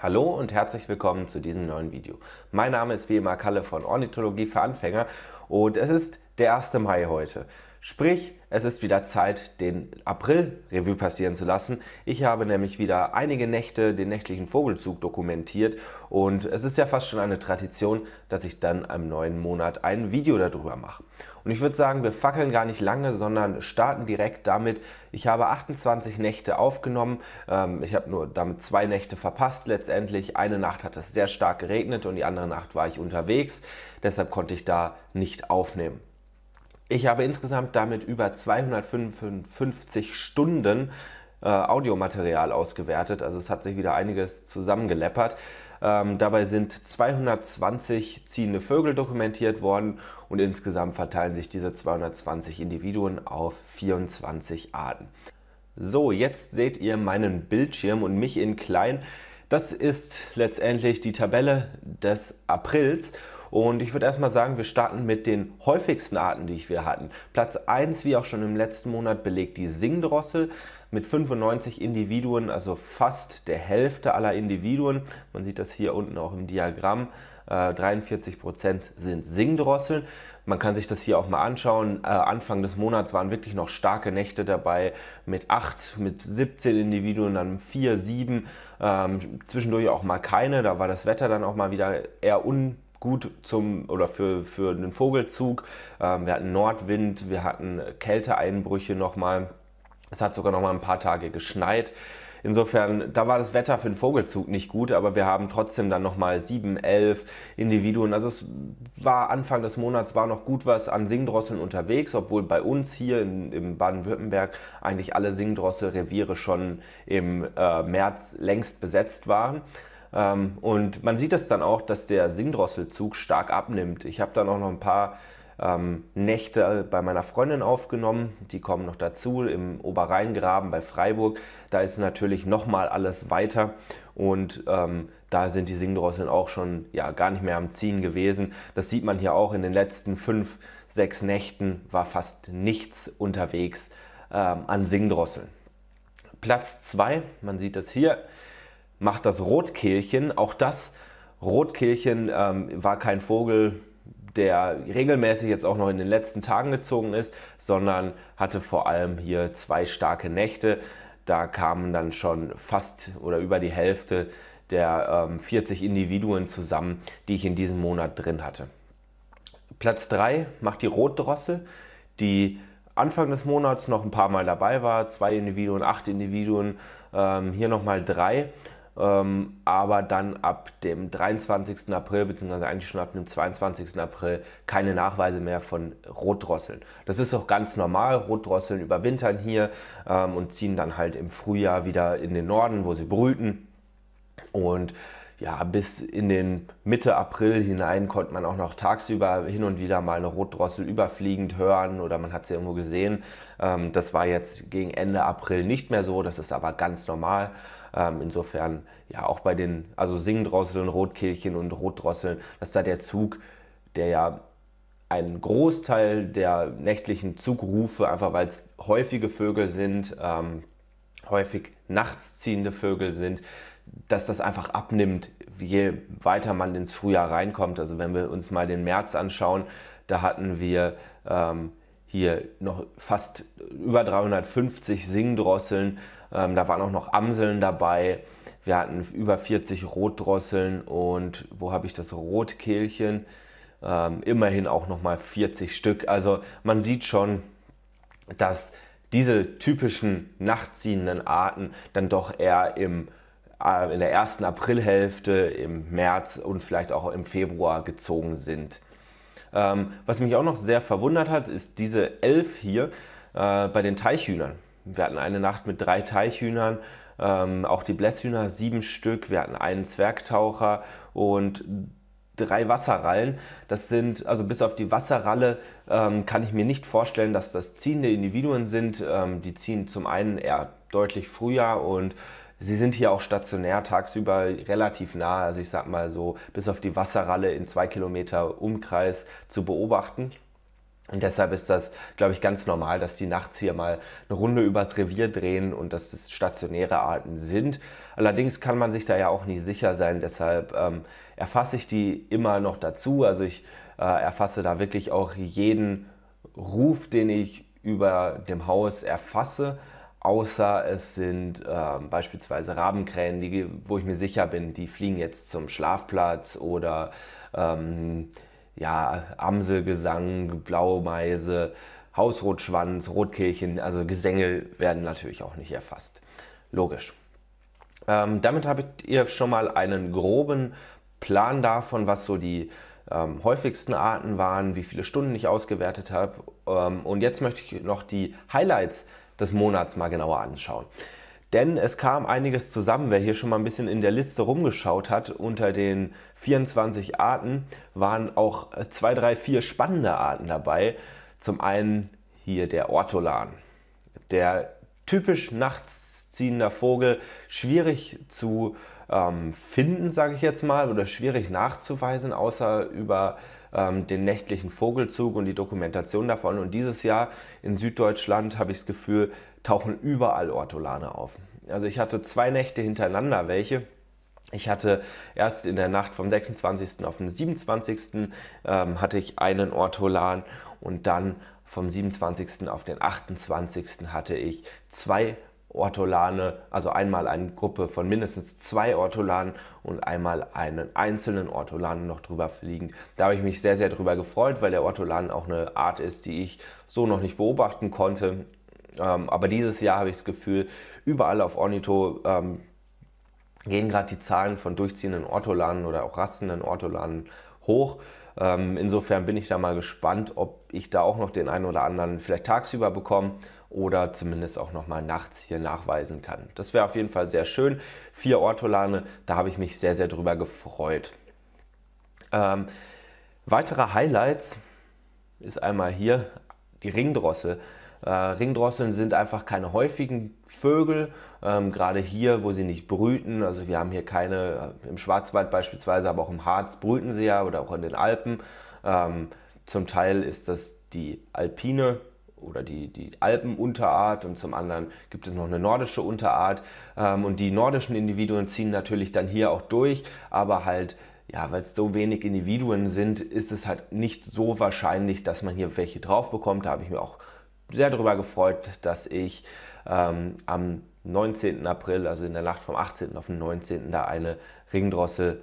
Hallo und herzlich willkommen zu diesem neuen Video. Mein Name ist wie immer Kalle von Ornithologie für Anfänger und es ist der 1. Mai heute. Sprich, es ist wieder Zeit, den April-Revue passieren zu lassen. Ich habe nämlich wieder einige Nächte den nächtlichen Vogelzug dokumentiert und es ist ja fast schon eine Tradition, dass ich dann im neuen Monat ein Video darüber mache. Und ich würde sagen, wir fackeln gar nicht lange, sondern starten direkt damit. Ich habe 28 Nächte aufgenommen. Ähm, ich habe nur damit zwei Nächte verpasst letztendlich. Eine Nacht hat es sehr stark geregnet und die andere Nacht war ich unterwegs. Deshalb konnte ich da nicht aufnehmen. Ich habe insgesamt damit über 255 Stunden äh, Audiomaterial ausgewertet. Also es hat sich wieder einiges zusammengeleppert. Ähm, dabei sind 220 ziehende Vögel dokumentiert worden und insgesamt verteilen sich diese 220 Individuen auf 24 Arten. So, jetzt seht ihr meinen Bildschirm und mich in klein. Das ist letztendlich die Tabelle des Aprils und ich würde erstmal sagen, wir starten mit den häufigsten Arten, die wir hatten. Platz 1, wie auch schon im letzten Monat, belegt die Singdrossel mit 95 Individuen, also fast der Hälfte aller Individuen. Man sieht das hier unten auch im Diagramm. 43 äh, Prozent sind Singdrosseln. Man kann sich das hier auch mal anschauen. Äh, Anfang des Monats waren wirklich noch starke Nächte dabei mit 8, mit 17 Individuen, dann 4, 7, ähm, zwischendurch auch mal keine. Da war das Wetter dann auch mal wieder eher un gut zum oder für, für einen Vogelzug. Ähm, wir hatten Nordwind, wir hatten Kälteeinbrüche nochmal. Es hat sogar nochmal ein paar Tage geschneit. Insofern, da war das Wetter für den Vogelzug nicht gut, aber wir haben trotzdem dann nochmal 7, 11 Individuen. Also es war Anfang des Monats war noch gut was an Singdrosseln unterwegs, obwohl bei uns hier in, im Baden-Württemberg eigentlich alle Singdrosselreviere schon im äh, März längst besetzt waren. Ähm, und man sieht das dann auch, dass der Singdrosselzug stark abnimmt. Ich habe dann auch noch ein paar ähm, Nächte bei meiner Freundin aufgenommen. Die kommen noch dazu im Oberrheingraben bei Freiburg. Da ist natürlich nochmal alles weiter und ähm, da sind die Singdrosseln auch schon ja, gar nicht mehr am Ziehen gewesen. Das sieht man hier auch in den letzten fünf, sechs Nächten war fast nichts unterwegs ähm, an Singdrosseln. Platz 2, man sieht das hier, macht das Rotkehlchen. Auch das Rotkehlchen ähm, war kein Vogel, der regelmäßig jetzt auch noch in den letzten Tagen gezogen ist, sondern hatte vor allem hier zwei starke Nächte. Da kamen dann schon fast oder über die Hälfte der ähm, 40 Individuen zusammen, die ich in diesem Monat drin hatte. Platz 3 macht die Rotdrossel, die Anfang des Monats noch ein paar Mal dabei war. Zwei Individuen, acht Individuen, ähm, hier nochmal drei. Ähm, aber dann ab dem 23. April, beziehungsweise eigentlich schon ab dem 22. April, keine Nachweise mehr von Rotdrosseln. Das ist auch ganz normal. Rotdrosseln überwintern hier ähm, und ziehen dann halt im Frühjahr wieder in den Norden, wo sie brüten. Und ja, bis in den Mitte April hinein konnte man auch noch tagsüber hin und wieder mal eine Rotdrossel überfliegend hören oder man hat sie irgendwo gesehen. Ähm, das war jetzt gegen Ende April nicht mehr so, das ist aber ganz normal. Ähm, insofern, ja, auch bei den, also Singdrosseln, Rotkehlchen und Rotdrosseln, dass da der Zug, der ja einen Großteil der nächtlichen Zugrufe, einfach weil es häufige Vögel sind, ähm, häufig nachts ziehende Vögel sind, dass das einfach abnimmt, je weiter man ins Frühjahr reinkommt. Also wenn wir uns mal den März anschauen, da hatten wir ähm, hier noch fast über 350 Singdrosseln. Ähm, da waren auch noch Amseln dabei. Wir hatten über 40 Rotdrosseln und wo habe ich das Rotkehlchen? Ähm, immerhin auch nochmal 40 Stück. Also man sieht schon, dass diese typischen nachtziehenden Arten dann doch eher im, äh, in der ersten Aprilhälfte, im März und vielleicht auch im Februar gezogen sind. Ähm, was mich auch noch sehr verwundert hat, ist diese Elf hier äh, bei den Teichhühnern wir hatten eine Nacht mit drei Teichhühnern, ähm, auch die Blässhühner, sieben Stück, wir hatten einen Zwergtaucher und drei Wasserrallen. Das sind, also bis auf die Wasserralle ähm, kann ich mir nicht vorstellen, dass das ziehende Individuen sind. Ähm, die ziehen zum einen eher deutlich früher und sie sind hier auch stationär tagsüber relativ nah. Also ich sag mal so, bis auf die Wasserralle in zwei Kilometer Umkreis zu beobachten. Und deshalb ist das, glaube ich, ganz normal, dass die nachts hier mal eine Runde übers Revier drehen und dass das stationäre Arten sind. Allerdings kann man sich da ja auch nicht sicher sein, deshalb ähm, erfasse ich die immer noch dazu. Also ich äh, erfasse da wirklich auch jeden Ruf, den ich über dem Haus erfasse, außer es sind äh, beispielsweise Rabenkrähen, die, wo ich mir sicher bin, die fliegen jetzt zum Schlafplatz oder... Ähm, ja, Amselgesang, Blaumeise, Hausrotschwanz, Rotkehlchen, also Gesänge werden natürlich auch nicht erfasst. Logisch. Ähm, damit habt ihr schon mal einen groben Plan davon, was so die ähm, häufigsten Arten waren, wie viele Stunden ich ausgewertet habe. Ähm, und jetzt möchte ich noch die Highlights des Monats mal genauer anschauen. Denn es kam einiges zusammen. Wer hier schon mal ein bisschen in der Liste rumgeschaut hat, unter den 24 Arten waren auch zwei, drei, vier spannende Arten dabei. Zum einen hier der Ortolan. Der typisch nachts ziehender Vogel, schwierig zu ähm, finden, sage ich jetzt mal, oder schwierig nachzuweisen, außer über ähm, den nächtlichen Vogelzug und die Dokumentation davon. Und dieses Jahr in Süddeutschland habe ich das Gefühl, tauchen überall Ortolane auf. Also ich hatte zwei Nächte hintereinander welche. Ich hatte erst in der Nacht vom 26. auf den 27. Ähm, hatte ich einen Ortolan und dann vom 27. auf den 28. hatte ich zwei Ortolane, also einmal eine Gruppe von mindestens zwei Ortolanen und einmal einen einzelnen Ortolanen noch drüber fliegen. Da habe ich mich sehr, sehr drüber gefreut, weil der Ortolan auch eine Art ist, die ich so noch nicht beobachten konnte ähm, aber dieses Jahr habe ich das Gefühl, überall auf Ornito ähm, gehen gerade die Zahlen von durchziehenden Ortolanen oder auch rastenden Ortolanen hoch. Ähm, insofern bin ich da mal gespannt, ob ich da auch noch den einen oder anderen vielleicht tagsüber bekomme oder zumindest auch nochmal nachts hier nachweisen kann. Das wäre auf jeden Fall sehr schön. Vier Ortolane, da habe ich mich sehr, sehr drüber gefreut. Ähm, weitere Highlights ist einmal hier die Ringdrossel. Äh, Ringdrosseln sind einfach keine häufigen Vögel, ähm, gerade hier, wo sie nicht brüten. Also wir haben hier keine, äh, im Schwarzwald beispielsweise, aber auch im Harz brüten sie ja oder auch in den Alpen. Ähm, zum Teil ist das die alpine oder die, die Alpenunterart und zum anderen gibt es noch eine nordische Unterart. Ähm, und die nordischen Individuen ziehen natürlich dann hier auch durch, aber halt, ja, weil es so wenig Individuen sind, ist es halt nicht so wahrscheinlich, dass man hier welche drauf bekommt. Da habe ich mir auch sehr darüber gefreut, dass ich ähm, am 19. April, also in der Nacht vom 18. auf den 19. da eine Ringdrossel,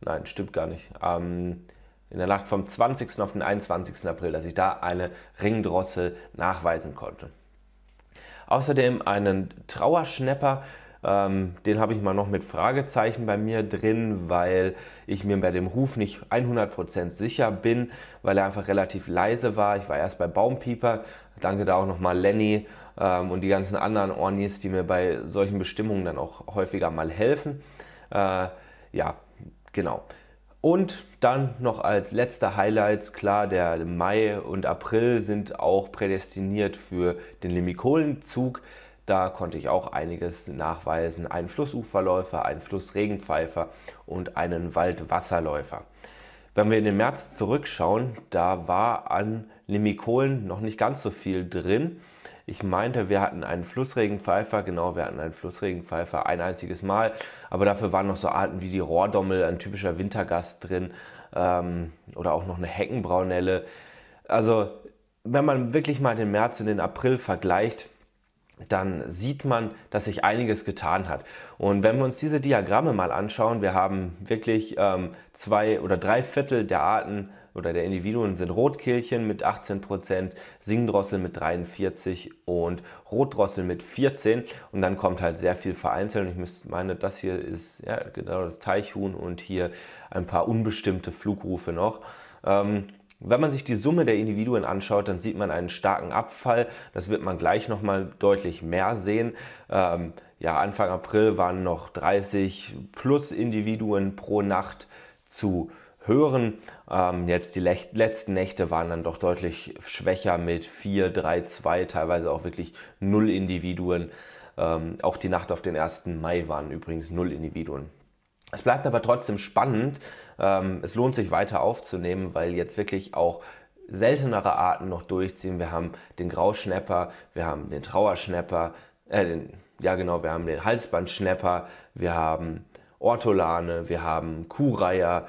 nein, stimmt gar nicht, ähm, in der Nacht vom 20. auf den 21. April, dass ich da eine Ringdrossel nachweisen konnte. Außerdem einen Trauerschnepper, ähm, den habe ich mal noch mit Fragezeichen bei mir drin, weil ich mir bei dem Ruf nicht 100% sicher bin, weil er einfach relativ leise war. Ich war erst bei Baumpieper, danke da auch nochmal Lenny ähm, und die ganzen anderen Ornis, die mir bei solchen Bestimmungen dann auch häufiger mal helfen. Äh, ja, genau. Und dann noch als letzte Highlights, klar, der Mai und April sind auch prädestiniert für den Limikolen-Zug. Da konnte ich auch einiges nachweisen. Ein Flussuferläufer, ein Flussregenpfeifer und einen Waldwasserläufer. Wenn wir in den März zurückschauen, da war an Limikolen noch nicht ganz so viel drin. Ich meinte, wir hatten einen Flussregenpfeifer, genau, wir hatten einen Flussregenpfeifer ein einziges Mal, aber dafür waren noch so Arten wie die Rohrdommel, ein typischer Wintergast drin ähm, oder auch noch eine Heckenbraunelle. Also, wenn man wirklich mal den März in den April vergleicht, dann sieht man, dass sich einiges getan hat. Und wenn wir uns diese Diagramme mal anschauen, wir haben wirklich ähm, zwei oder drei Viertel der Arten oder der Individuen sind Rotkehlchen mit 18%, Singdrossel mit 43 und Rotdrossel mit 14 und dann kommt halt sehr viel vereinzelt. Ich meine, das hier ist ja genau das Teichhuhn und hier ein paar unbestimmte Flugrufe noch. Ähm, wenn man sich die Summe der Individuen anschaut, dann sieht man einen starken Abfall. Das wird man gleich nochmal deutlich mehr sehen. Ähm, ja, Anfang April waren noch 30 plus Individuen pro Nacht zu hören. Ähm, jetzt die Lech letzten Nächte waren dann doch deutlich schwächer mit 4, 3, 2, teilweise auch wirklich 0 Individuen. Ähm, auch die Nacht auf den 1. Mai waren übrigens 0 Individuen. Es bleibt aber trotzdem spannend. Ähm, es lohnt sich weiter aufzunehmen, weil jetzt wirklich auch seltenere Arten noch durchziehen. Wir haben den Grauschnepper, wir haben den Trauerschnepper, äh, den, ja genau, wir haben den Halsbandschnepper, wir haben Ortolane, wir haben Kuhreiher,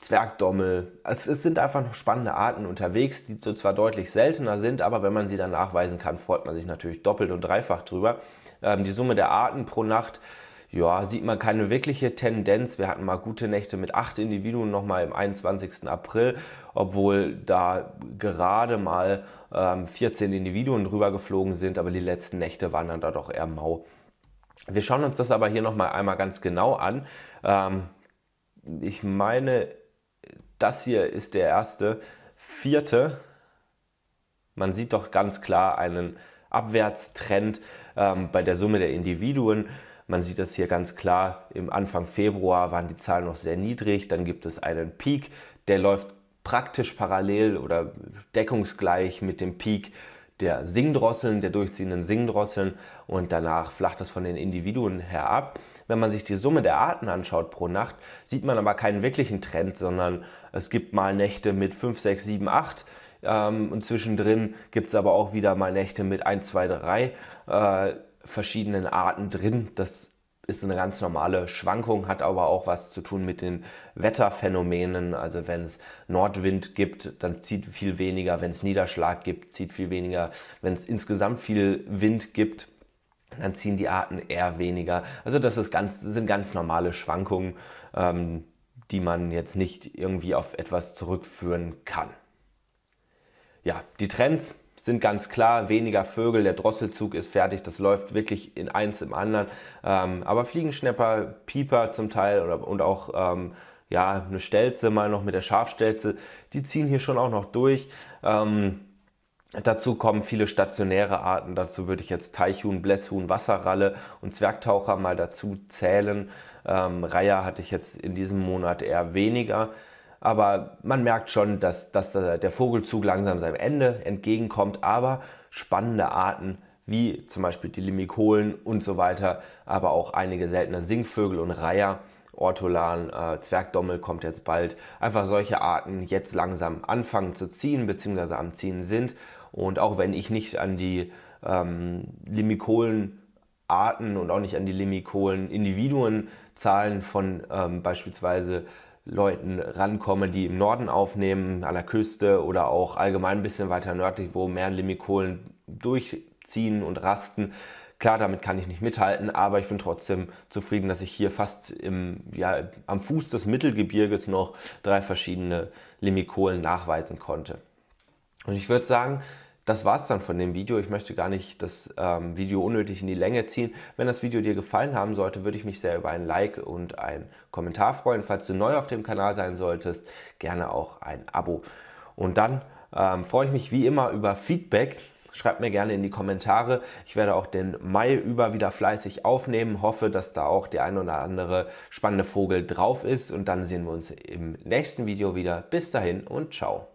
Zwergdommel. Es, es, sind einfach noch spannende Arten unterwegs, die so zwar deutlich seltener sind, aber wenn man sie dann nachweisen kann, freut man sich natürlich doppelt und dreifach drüber. Ähm, die Summe der Arten pro Nacht ja, sieht man keine wirkliche Tendenz. Wir hatten mal gute Nächte mit acht Individuen nochmal im 21. April, obwohl da gerade mal ähm, 14 Individuen drüber geflogen sind, aber die letzten Nächte waren dann da doch eher mau. Wir schauen uns das aber hier nochmal einmal ganz genau an. Ähm, ich meine, das hier ist der erste, vierte. Man sieht doch ganz klar einen Abwärtstrend ähm, bei der Summe der Individuen. Man sieht das hier ganz klar, im Anfang Februar waren die Zahlen noch sehr niedrig, dann gibt es einen Peak, der läuft praktisch parallel oder deckungsgleich mit dem Peak der Singdrosseln, der durchziehenden Singdrosseln und danach flacht das von den Individuen her ab. Wenn man sich die Summe der Arten anschaut pro Nacht, sieht man aber keinen wirklichen Trend, sondern es gibt mal Nächte mit 5, 6, 7, 8 ähm, und zwischendrin gibt es aber auch wieder mal Nächte mit 1, 2, 3. Äh, verschiedenen Arten drin. Das ist eine ganz normale Schwankung, hat aber auch was zu tun mit den Wetterphänomenen. Also wenn es Nordwind gibt, dann zieht viel weniger. Wenn es Niederschlag gibt, zieht viel weniger. Wenn es insgesamt viel Wind gibt, dann ziehen die Arten eher weniger. Also das ist ganz, sind ganz normale Schwankungen, ähm, die man jetzt nicht irgendwie auf etwas zurückführen kann. Ja, die Trends sind ganz klar weniger Vögel, der Drosselzug ist fertig, das läuft wirklich in eins im anderen. Ähm, aber Fliegenschnepper, Pieper zum Teil oder, und auch ähm, ja, eine Stelze mal noch mit der Schafstelze, die ziehen hier schon auch noch durch. Ähm, dazu kommen viele stationäre Arten, dazu würde ich jetzt Teichhuhn, Blässhuhn, Wasserralle und Zwergtaucher mal dazu zählen. Ähm, Reiher hatte ich jetzt in diesem Monat eher weniger aber man merkt schon, dass, dass äh, der Vogelzug langsam seinem Ende entgegenkommt, aber spannende Arten wie zum Beispiel die Limikolen und so weiter, aber auch einige seltene Singvögel und Reiher, Ortolan, äh, Zwergdommel kommt jetzt bald, einfach solche Arten jetzt langsam anfangen zu ziehen bzw. am Ziehen sind und auch wenn ich nicht an die ähm, Limikolen Arten und auch nicht an die Limikolen Individuen Zahlen von ähm, beispielsweise Leuten rankomme, die im Norden aufnehmen, an der Küste oder auch allgemein ein bisschen weiter nördlich, wo mehr Limikolen durchziehen und rasten. Klar, damit kann ich nicht mithalten, aber ich bin trotzdem zufrieden, dass ich hier fast im, ja, am Fuß des Mittelgebirges noch drei verschiedene Limikolen nachweisen konnte. Und ich würde sagen, das war es dann von dem Video. Ich möchte gar nicht das ähm, Video unnötig in die Länge ziehen. Wenn das Video dir gefallen haben sollte, würde ich mich sehr über ein Like und einen Kommentar freuen. Falls du neu auf dem Kanal sein solltest, gerne auch ein Abo. Und dann ähm, freue ich mich wie immer über Feedback. Schreibt mir gerne in die Kommentare. Ich werde auch den Mai über wieder fleißig aufnehmen. Hoffe, dass da auch der ein oder andere spannende Vogel drauf ist. Und dann sehen wir uns im nächsten Video wieder. Bis dahin und ciao.